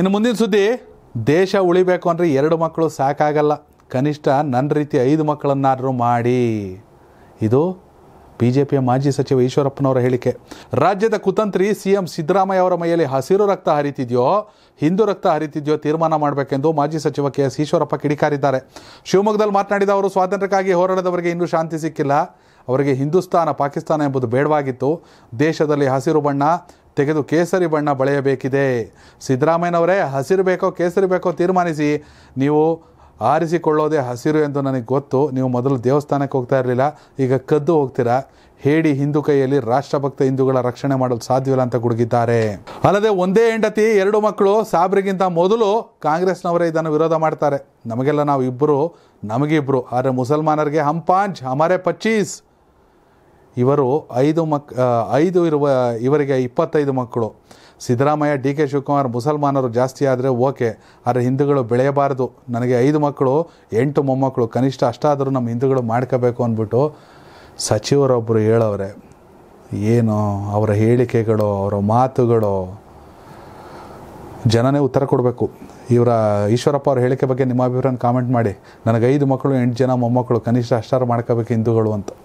ಇನ್ನು ಮುಂದಿನ ಸುದ್ದಿ ದೇಶ ಉಳಿಬೇಕು ಅಂದರೆ ಎರಡು ಮಕ್ಕಳು ಸಾಕಾಗಲ್ಲ ಕನಿಷ್ಠ ನನ್ನ ರೀತಿ ಐದು ಮಕ್ಕಳನ್ನಾದರೂ ಮಾಡಿ ಇದು ಬಿ ಜೆ ಪಿಯ ಮಾಜಿ ಸಚಿವ ಈಶ್ವರಪ್ಪನವರ ಹೇಳಿಕೆ ರಾಜ್ಯದ ಕುತಂತ್ರಿ ಸಿ ಎಂ ಸಿದ್ದರಾಮಯ್ಯ ಅವರ ಮೈಯಲ್ಲಿ ಹಸಿರು ರಕ್ತ ಹರಿತಿದೆಯೋ ಹಿಂದೂ ರಕ್ತ ಹರಿತಿದೆಯೋ ತೀರ್ಮಾನ ಮಾಡಬೇಕೆಂದು ಮಾಜಿ ಸಚಿವ ಕೆ ಎಸ್ ಈಶ್ವರಪ್ಪ ಕಿಡಿಕಾರಿದ್ದಾರೆ ಶಿವಮೊಗ್ಗದಲ್ಲಿ ಮಾತನಾಡಿದ ಅವರು ಸ್ವಾತಂತ್ರ್ಯಕ್ಕಾಗಿ ಹೋರಾಡದವರಿಗೆ ಇನ್ನೂ ಶಾಂತಿ ಸಿಕ್ಕಿಲ್ಲ ಅವರಿಗೆ ಹಿಂದೂಸ್ತಾನ ಪಾಕಿಸ್ತಾನ ಎಂಬುದು ಬೇಡವಾಗಿತ್ತು ದೇಶದಲ್ಲಿ ಹಸಿರು ಬಣ್ಣ ತೆಗೆದು ಕೇಸರಿ ಬಣ್ಣ ಬಳೆಯಬೇಕಿದೆ ಸಿದ್ದರಾಮಯ್ಯನವರೇ ಹಸಿರು ಬೇಕೋ ಕೇಸರಿ ಬೇಕೋ ತೀರ್ಮಾನಿಸಿ ನೀವು ಆರಿಸಿಕೊಳ್ಳೋದೇ ಹಸಿರು ಎಂದು ನನಗೆ ಗೊತ್ತು ನೀವು ಮೊದಲು ದೇವಸ್ಥಾನಕ್ಕೆ ಹೋಗ್ತಾ ಇರಲಿಲ್ಲ ಈಗ ಕದ್ದು ಹೋಗ್ತೀರಾ ಹೇಳಿ ಹಿಂದೂ ಕೈಯಲ್ಲಿ ರಾಷ್ಟ್ರಭಕ್ತ ಹಿಂದೂಗಳ ರಕ್ಷಣೆ ಮಾಡಲು ಸಾಧ್ಯವಿಲ್ಲ ಅಂತ ಗುಡುಗಿದ್ದಾರೆ ಅಲ್ಲದೆ ಒಂದೇ ಹೆಂಡತಿ ಎರಡು ಮಕ್ಕಳು ಸಾಬ್ರಿಗಿಂತ ಮೊದಲು ಕಾಂಗ್ರೆಸ್ನವರೇ ಇದನ್ನು ವಿರೋಧ ಮಾಡ್ತಾರೆ ನಮಗೆಲ್ಲ ನಾವು ಇಬ್ಬರು ನಮಗಿಬ್ಬರು ಆದರೆ ಮುಸಲ್ಮಾನರಿಗೆ ಹಂಪಾಂಚ್ ಹಮಾರೆ ಪಚ್ಚೀಸ್ ಇವರು ಐದು ಮಕ್ ಐದು ಇರುವ ಇವರಿಗೆ ಇಪ್ಪತ್ತೈದು ಮಕ್ಕಳು ಸಿದ್ದರಾಮಯ್ಯ ಡಿ ಕೆ ಶಿವಕುಮಾರ್ ಮುಸಲ್ಮಾನರು ಜಾಸ್ತಿ ಆದರೆ ಓಕೆ ಆದರೆ ಹಿಂದೂಗಳು ಬೆಳೆಯಬಾರದು ನನಗೆ ಐದು ಮಕ್ಕಳು ಎಂಟು ಮೊಮ್ಮಕ್ಕಳು ಕನಿಷ್ಠ ಅಷ್ಟಾದರೂ ನಮ್ಮ ಹಿಂದೂಗಳು ಮಾಡ್ಕೋಬೇಕು ಅಂದ್ಬಿಟ್ಟು ಸಚಿವರೊಬ್ಬರು ಹೇಳವ್ರೆ ಏನು ಅವರ ಹೇಳಿಕೆಗಳು ಅವರ ಮಾತುಗಳು ಜನನೇ ಉತ್ತರ ಕೊಡಬೇಕು ಇವರ ಈಶ್ವರಪ್ಪ ಅವ್ರ ಹೇಳಿಕೆ ಬಗ್ಗೆ ನಿಮ್ಮ ಅಭಿಪ್ರಾಯ ಕಾಮೆಂಟ್ ಮಾಡಿ ನನಗೆ ಐದು ಮಕ್ಕಳು ಎಂಟು ಜನ ಮೊಮ್ಮಕ್ಕಳು ಕನಿಷ್ಠ ಅಷ್ಟಾರು ಮಾಡ್ಕೋಬೇಕು ಹಿಂದೂಗಳು ಅಂತ